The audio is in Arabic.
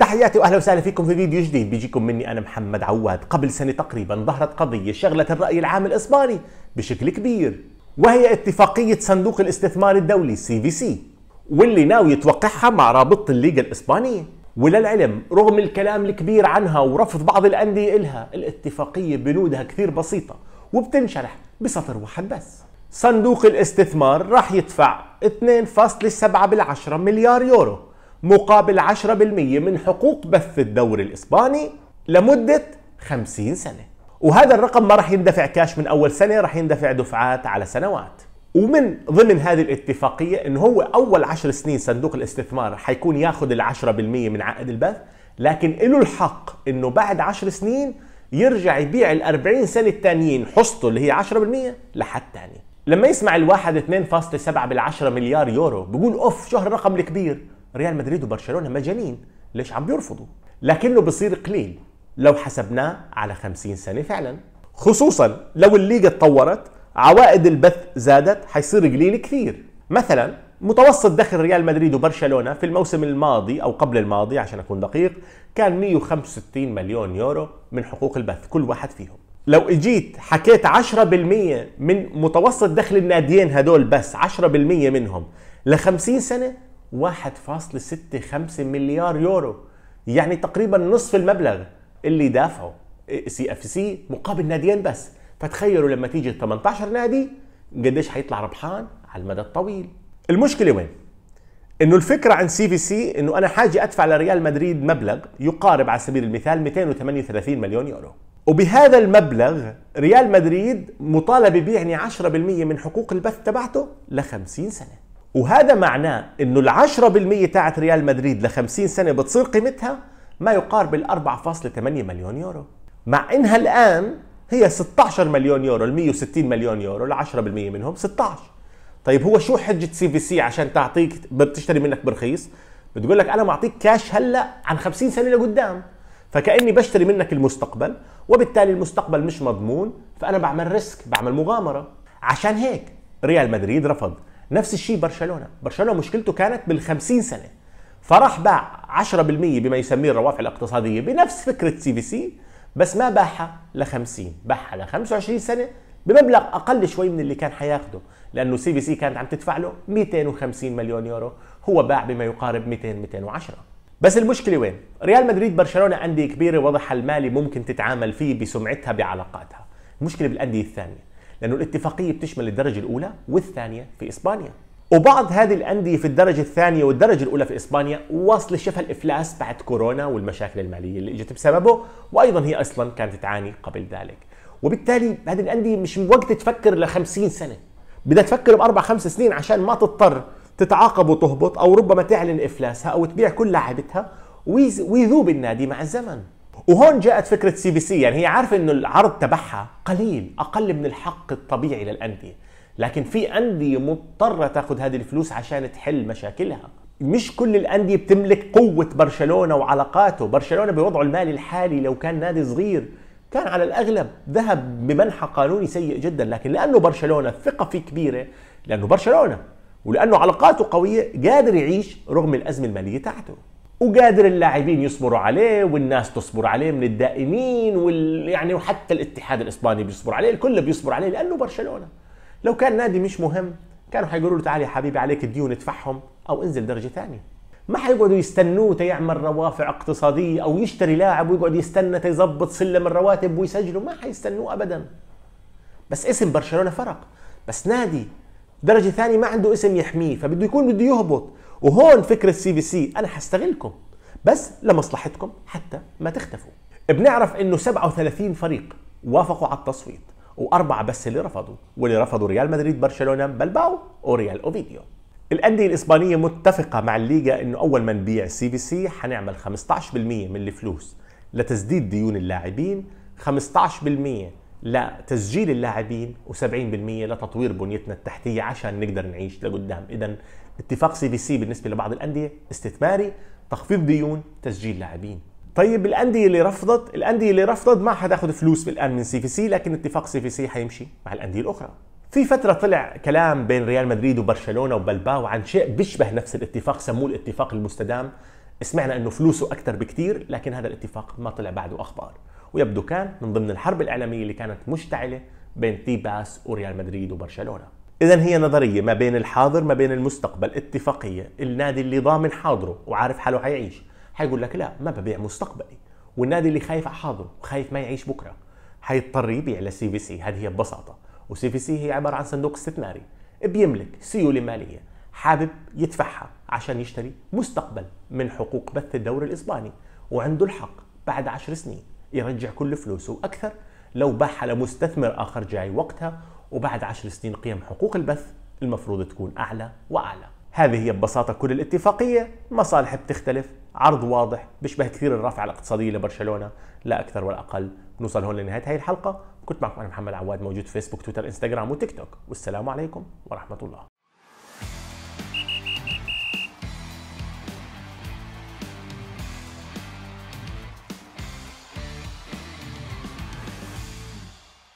تحياتي واهلا وسهلا فيكم في فيديو جديد بيجيكم مني انا محمد عواد قبل سنه تقريبا ظهرت قضيه شغلت الراي العام الاسباني بشكل كبير وهي اتفاقيه صندوق الاستثمار الدولي سي في سي واللي ناوي يتوقعها مع رابطه الليغا الاسبانيه وللعلم رغم الكلام الكبير عنها ورفض بعض الانديه إلها الاتفاقيه بنودها كثير بسيطه وبتنشرح بسطر واحد بس صندوق الاستثمار راح يدفع 2.7 مليار يورو مقابل 10% من حقوق بث الدوري الإسباني لمدة 50 سنة وهذا الرقم ما راح يندفع كاش من أول سنة راح يندفع دفعات على سنوات ومن ضمن هذه الاتفاقية انه هو أول 10 سنين صندوق الاستثمار حيكون ياخذ ال 10% من عائد البث لكن له الحق انه بعد 10 سنين يرجع يبيع ال 40 سنة الثانيين حصته اللي هي 10% لحد ثاني لما يسمع الواحد 2.7 بالعشرة مليار يورو بيقول اوف شهر الرقم الكبير ريال مدريد وبرشلونه مجانين ليش عم بيرفضوا لكنه بصير قليل لو حسبناه على 50 سنه فعلا خصوصا لو الليغا اتطورت عوائد البث زادت حيصير قليل كثير مثلا متوسط دخل ريال مدريد وبرشلونة في الموسم الماضي أو قبل الماضي عشان أكون دقيق كان 165 مليون يورو من حقوق البث كل واحد فيهم لو اجيت حكيت 10% من متوسط دخل الناديين هدول بس 10% منهم ل 50 سنة 1.65 مليار يورو يعني تقريبا نصف المبلغ اللي دافعه سي اف سي مقابل ناديين بس فتخيلوا لما تيجي 18 نادي قديش حيطلع ربحان على المدى الطويل المشكله وين انه الفكره عن سي في سي انه انا حاجه ادفع لريال مدريد مبلغ يقارب على سبيل المثال 238 مليون يورو وبهذا المبلغ ريال مدريد مطالب يبيعني 10% من حقوق البث تبعته ل 50 سنه وهذا معناه انه ال 10% تاعت ريال مدريد ل 50 سنه بتصير قيمتها ما يقارب ال 4.8 مليون يورو مع انها الان هي 16 مليون يورو ال 160 مليون يورو ال 10% منهم 16 طيب هو شو حجه سي في سي عشان تعطيك بتشتري منك برخيص بتقول لك انا معطيك كاش هلا عن 50 سنه لقدام فكاني بشتري منك المستقبل وبالتالي المستقبل مش مضمون فانا بعمل ريسك بعمل مغامره عشان هيك ريال مدريد رفض نفس الشيء برشلونه برشلونه مشكلته كانت بال50 سنه فراح باع 10% بما يسميه الروافع الاقتصاديه بنفس فكره سي في سي بس ما باعها ل 50 باعها ل 25 سنه بمبلغ اقل شوي من اللي كان حياخده لانه سي في سي كانت عم تدفع له 250 مليون يورو هو باع بما يقارب 200 210 بس المشكله وين ريال مدريد برشلونه انديه كبيره وضعها المالي ممكن تتعامل فيه بسمعتها بعلاقاتها المشكله بالانديه الثانيه لأنه الاتفاقية بتشمل الدرجة الأولى والثانية في إسبانيا وبعض هذه الأندية في الدرجة الثانية والدرجة الأولى في إسبانيا واصل شفا الإفلاس بعد كورونا والمشاكل المالية اللي إجت بسببه وأيضا هي أصلا كانت تعاني قبل ذلك وبالتالي هذه الأندية مش وقت تفكر ل 50 سنة بدها تفكر بأربع خمس سنين عشان ما تضطر تتعاقب وتهبط أو ربما تعلن إفلاسها أو تبيع كل لاعبتها ويذوب النادي مع الزمن وهون جاءت فكره سي بي سي يعني هي عارفه انه العرض تبعها قليل اقل من الحق الطبيعي للانديه لكن في انديه مضطره تاخذ هذه الفلوس عشان تحل مشاكلها مش كل الانديه بتملك قوه برشلونه وعلاقاته برشلونه بوضعه المالي الحالي لو كان نادي صغير كان على الاغلب ذهب بمنحى قانوني سيء جدا لكن لانه برشلونه الثقه فيه كبيره لانه برشلونه ولانه علاقاته قويه قادر يعيش رغم الازمه الماليه تاعته وقادر اللاعبين يصبروا عليه والناس تصبر عليه من الدائمين وال يعني وحتى الاتحاد الاسباني بيصبر عليه الكل بيصبر عليه لانه برشلونه لو كان نادي مش مهم كانوا حيقولوا له تعال يا حبيبي عليك الديون ادفعهم او انزل درجه ثانيه ما حيقعدوا يستنوه تيعمل روافع اقتصاديه او يشتري لاعب ويقعد يستنى تيظبط سلم الرواتب ويسجله ما حيستنوه ابدا بس اسم برشلونه فرق بس نادي درجة ثانية ما عنده اسم يحميه فبده يكون بده يهبط وهون فكره سي في سي انا هستغلكم بس لمصلحتكم حتى ما تختفوا بنعرف انه 37 فريق وافقوا على التصويت واربعه بس اللي رفضوا واللي رفضوا ريال مدريد برشلونه بلباو وريال اوفيديو الانديه الاسبانيه متفقه مع الليغا انه اول ما نبيع سي في سي حنعمل 15% من الفلوس لتسديد ديون اللاعبين 15% لتسجيل اللاعبين و70% لتطوير بنيتنا التحتيه عشان نقدر نعيش لقدام، اذا اتفاق سي في سي بالنسبه لبعض الانديه استثماري، تخفيض ديون، تسجيل لاعبين. طيب الانديه اللي رفضت، الانديه اللي رفضت ما حتاخذ فلوس الان من سي في سي لكن اتفاق سي في سي حيمشي مع الانديه الاخرى. في فترة طلع كلام بين ريال مدريد وبرشلونة وبلباو عن شيء بيشبه نفس الاتفاق سموه الاتفاق المستدام سمعنا انه فلوسه اكثر بكثير لكن هذا الاتفاق ما طلع بعده اخبار ويبدو كان من ضمن الحرب الإعلامية اللي كانت مشتعلة بين تيباس وريال مدريد وبرشلونة إذا هي نظرية ما بين الحاضر ما بين المستقبل اتفاقية النادي اللي ضامن حاضره وعارف حاله حيعيش حيقول لك لا ما ببيع مستقبلي والنادي اللي خايف على حاضره وخايف ما يعيش بكرة حيضطر يبيع لسي في سي هذه هي ببساطة وسي في سي هي عبارة عن صندوق استثماري بيملك سيولة مالية حابب يدفعها عشان يشتري مستقبل من حقوق بث الدوري الإسباني وعنده الحق بعد عشر سنين يرجع كل فلوسه واكثر لو باعها لمستثمر اخر جاي وقتها وبعد عشر سنين قيم حقوق البث المفروض تكون اعلى واعلى هذه هي ببساطة كل الاتفاقية مصالح بتختلف عرض واضح بيشبه كثير الرافعة الاقتصادية لبرشلونة لا أكثر ولا أقل نوصل هون لنهاية هذه الحلقة كنت معكم أنا محمد عواد موجود في فيسبوك تويتر إنستغرام وتيك توك والسلام عليكم ورحمة الله